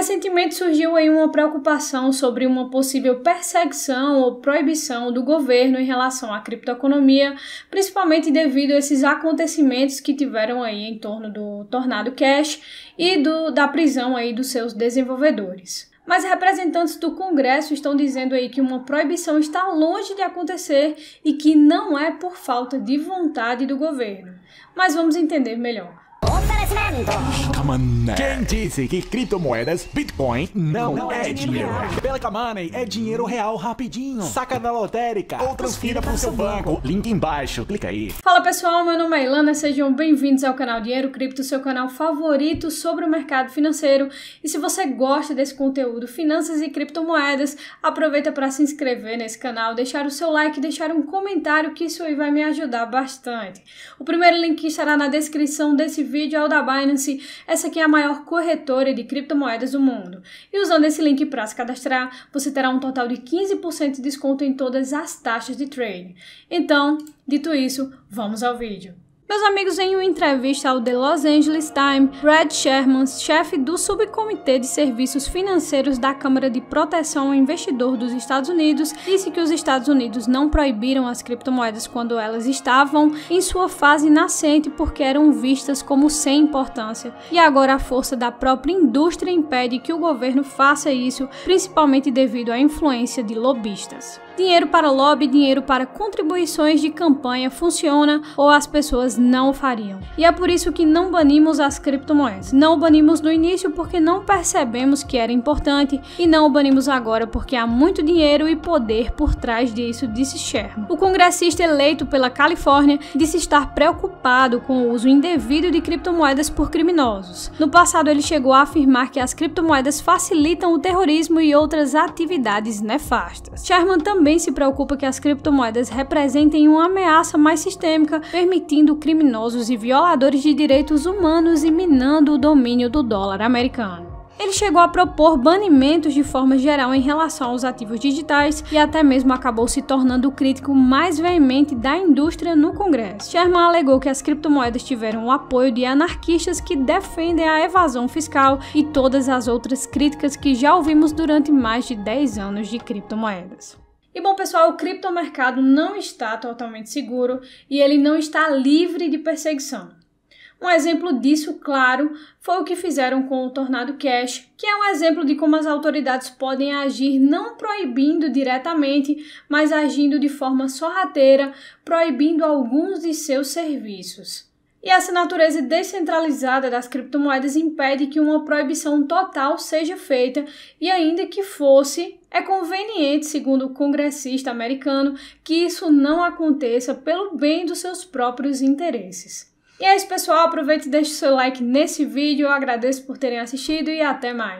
recentemente surgiu aí uma preocupação sobre uma possível perseguição ou proibição do governo em relação à criptoeconomia, principalmente devido a esses acontecimentos que tiveram aí em torno do Tornado Cash e do, da prisão aí dos seus desenvolvedores. Mas representantes do Congresso estão dizendo aí que uma proibição está longe de acontecer e que não é por falta de vontade do governo. Mas vamos entender melhor. Quem disse que criptomoedas, Bitcoin, não, não é, é, dinheiro? dinheiro. Pelica Money é dinheiro real rapidinho. Saca na lotérica ou transfira para o seu banco. banco. Link embaixo, clica aí. Fala pessoal, meu nome é Ilana, sejam bem-vindos ao canal Dinheiro Cripto, seu canal favorito sobre o mercado financeiro. E se você gosta desse conteúdo, finanças e criptomoedas, aproveita para se inscrever nesse canal, deixar o seu like, deixar um comentário que isso aí vai me ajudar bastante. O primeiro link que estará na descrição desse vídeo é o da a Binance, essa aqui é a maior corretora de criptomoedas do mundo. E usando esse link para se cadastrar, você terá um total de 15% de desconto em todas as taxas de trade. Então, dito isso, vamos ao vídeo. Meus amigos, em uma entrevista ao The Los Angeles Times, Brad Sherman, chefe do Subcomitê de Serviços Financeiros da Câmara de Proteção ao Investidor dos Estados Unidos, disse que os Estados Unidos não proibiram as criptomoedas quando elas estavam em sua fase nascente porque eram vistas como sem importância. E agora a força da própria indústria impede que o governo faça isso, principalmente devido à influência de lobistas. Dinheiro para lobby, dinheiro para contribuições de campanha funciona ou as pessoas não o fariam. E é por isso que não banimos as criptomoedas. Não o banimos no início porque não percebemos que era importante e não o banimos agora porque há muito dinheiro e poder por trás disso, disse Sherman. O congressista eleito pela Califórnia disse estar preocupado com o uso indevido de criptomoedas por criminosos. No passado, ele chegou a afirmar que as criptomoedas facilitam o terrorismo e outras atividades nefastas. Sherman também se preocupa que as criptomoedas representem uma ameaça mais sistêmica, permitindo criminosos e violadores de direitos humanos e minando o domínio do dólar americano. Ele chegou a propor banimentos de forma geral em relação aos ativos digitais e até mesmo acabou se tornando o crítico mais veemente da indústria no Congresso. Sherman alegou que as criptomoedas tiveram o apoio de anarquistas que defendem a evasão fiscal e todas as outras críticas que já ouvimos durante mais de 10 anos de criptomoedas. E bom, pessoal, o criptomercado não está totalmente seguro e ele não está livre de perseguição. Um exemplo disso, claro, foi o que fizeram com o Tornado Cash, que é um exemplo de como as autoridades podem agir não proibindo diretamente, mas agindo de forma sorrateira, proibindo alguns de seus serviços. E essa natureza descentralizada das criptomoedas impede que uma proibição total seja feita, e ainda que fosse, é conveniente, segundo o congressista americano, que isso não aconteça pelo bem dos seus próprios interesses. E é isso, pessoal. Aproveite e deixe seu like nesse vídeo. Eu agradeço por terem assistido e até mais.